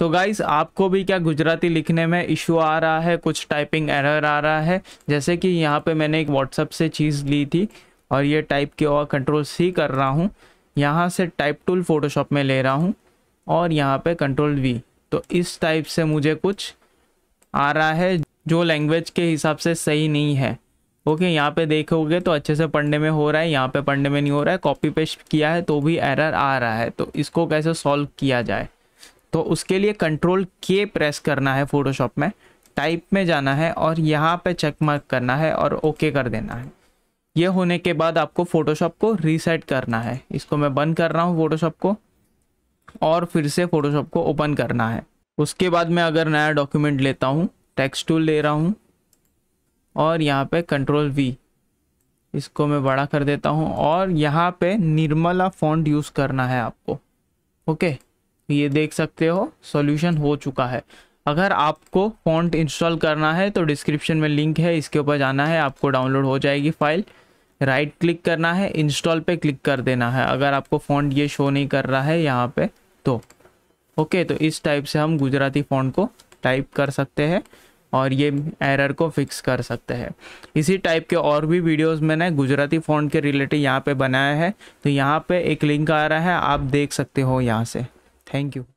सो so guys आपको भी क्या गुजराती लिखने में इशू आ रहा है कुछ टाइपिंग एरर आ रहा है जैसे कि यहाँ पे मैंने एक व्हाट्सअप से चीज़ ली थी और ये टाइप के और कंट्रोल सी कर रहा हूँ यहाँ से टाइप टूल फोटोशॉप में ले रहा हूँ और यहाँ पे कंट्रोल वी तो इस टाइप से मुझे कुछ आ रहा है जो लैंग्वेज के हिसाब से सही नहीं है ओके यहाँ पे देखोगे तो अच्छे से पढ़ने में हो रहा है यहाँ पे पढ़ने में नहीं हो रहा है कॉपी पेस्ट किया है तो भी एरर आ रहा है तो इसको कैसे सॉल्व किया जाए तो उसके लिए कंट्रोल के प्रेस करना है फोटोशॉप में टाइप में जाना है और यहाँ पे चेक मार्क करना है और ओके कर देना है ये होने के बाद आपको फ़ोटोशॉप को रीसेट करना है इसको मैं बंद कर रहा हूँ फ़ोटोशॉप को और फिर से फ़ोटोशॉप को ओपन करना है उसके बाद मैं अगर नया डॉक्यूमेंट लेता हूँ टेक्स्ट टूल ले रहा हूँ और यहाँ पे कंट्रोल वी इसको मैं बड़ा कर देता हूँ और यहाँ पे निर्मला फॉन्ट यूज़ करना है आपको ओके ये देख सकते हो सॉल्यूशन हो चुका है अगर आपको फॉन्ट इंस्टॉल करना है तो डिस्क्रिप्शन में लिंक है इसके ऊपर जाना है आपको डाउनलोड हो जाएगी फाइल राइट क्लिक करना है इंस्टॉल पे क्लिक कर देना है अगर आपको फॉन्ट ये शो नहीं कर रहा है यहाँ पे तो ओके तो इस टाइप से हम गुजराती फॉन्ट को टाइप कर सकते हैं और ये एरर को फिक्स कर सकते हैं इसी टाइप के और भी वीडियोस मैंने गुजराती फॉन्ट के रिलेटेड यहाँ पे बनाया है तो यहाँ पे एक लिंक आ रहा है आप देख सकते हो यहाँ से Thank you.